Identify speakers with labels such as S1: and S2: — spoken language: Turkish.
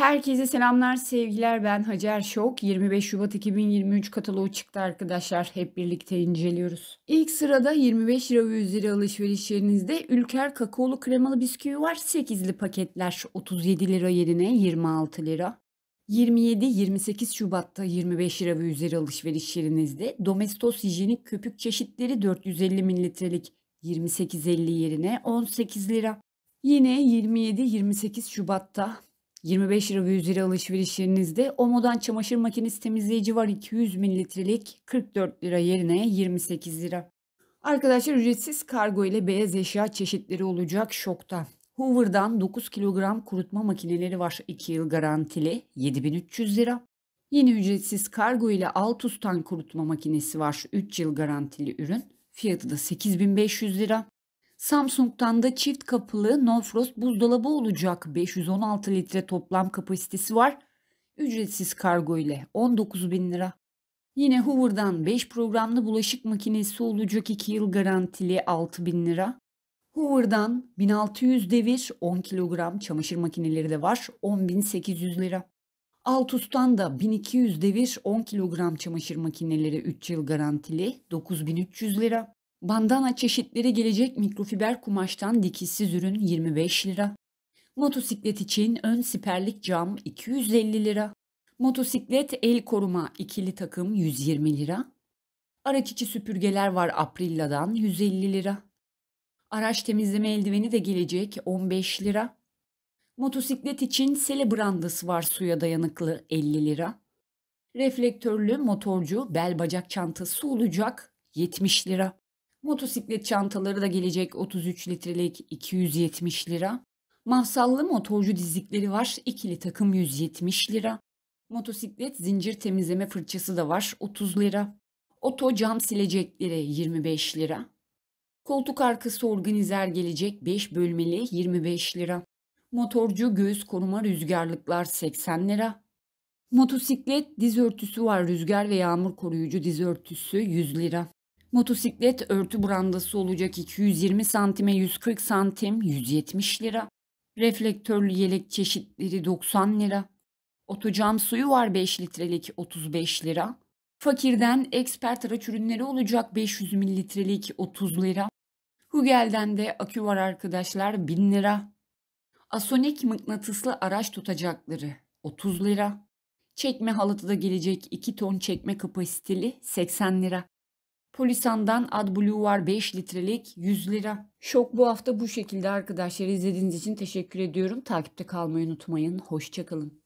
S1: Herkese selamlar, sevgiler. Ben Hacer Şok. 25 Şubat 2023 kataloğu çıktı arkadaşlar. Hep birlikte inceliyoruz. İlk sırada 25 lira ve üzeri alışveriş Ülker kakaolu kremalı bisküvi var. 8'li paketler 37 lira yerine 26 lira. 27-28 Şubat'ta 25 lira ve üzeri alışveriş Domestos hijyenik köpük çeşitleri 450 mililitrelik 28.50 yerine 18 lira. Yine 27-28 Şubat'ta 25 lira ve lira alışverişlerinizde Omo'dan çamaşır makinesi temizleyici var 200 mililitrelik 44 lira yerine 28 lira. Arkadaşlar ücretsiz kargo ile beyaz eşya çeşitleri olacak şokta. Hoover'dan 9 kilogram kurutma makineleri var 2 yıl garantili 7300 lira. Yine ücretsiz kargo ile Altus'tan kurutma makinesi var 3 yıl garantili ürün. Fiyatı da 8500 lira. Samsung'dan da çift kapılı No buzdolabı olacak. 516 litre toplam kapasitesi var. Ücretsiz kargo ile 19 bin lira. Yine Hoover'dan 5 programlı bulaşık makinesi olacak 2 yıl garantili 6 bin lira. Hoover'dan 1600 devir 10 kilogram çamaşır makineleri de var 10.800 lira. Altus'tan da 1200 devir 10 kilogram çamaşır makineleri 3 yıl garantili 9300 lira. Bandana çeşitleri gelecek mikrofiber kumaştan dikişsiz ürün 25 lira. Motosiklet için ön siperlik cam 250 lira. Motosiklet el koruma ikili takım 120 lira. Araç içi süpürgeler var Aprilla'dan 150 lira. Araç temizleme eldiveni de gelecek 15 lira. Motosiklet için sele brandası var suya dayanıklı 50 lira. Reflektörlü motorcu bel bacak çantası olacak 70 lira. Motosiklet çantaları da gelecek 33 litrelik 270 lira. Mahsallı motorcu dizlikleri var. ikili takım 170 lira. Motosiklet zincir temizleme fırçası da var 30 lira. Oto cam silecekleri 25 lira. Koltuk arkası organizer gelecek 5 bölmeli 25 lira. Motorcu göğüs koruma rüzgarlıklar 80 lira. Motosiklet diz örtüsü var rüzgar ve yağmur koruyucu diz örtüsü 100 lira. Motosiklet örtü brandası olacak 220 santime 140 santim 170 lira. Reflektörlü yelek çeşitleri 90 lira. Otocam suyu var 5 litrelik 35 lira. Fakirden expert araç ürünleri olacak 500 mililitrelik 30 lira. Hugel'den de akü var arkadaşlar 1000 lira. Asonik mıknatıslı araç tutacakları 30 lira. Çekme halatı da gelecek 2 ton çekme kapasiteli 80 lira. Polisan'dan AdBlue var 5 litrelik 100 lira. Şok bu hafta bu şekilde arkadaşlar. izlediğiniz için teşekkür ediyorum. Takipte kalmayı unutmayın. Hoşçakalın.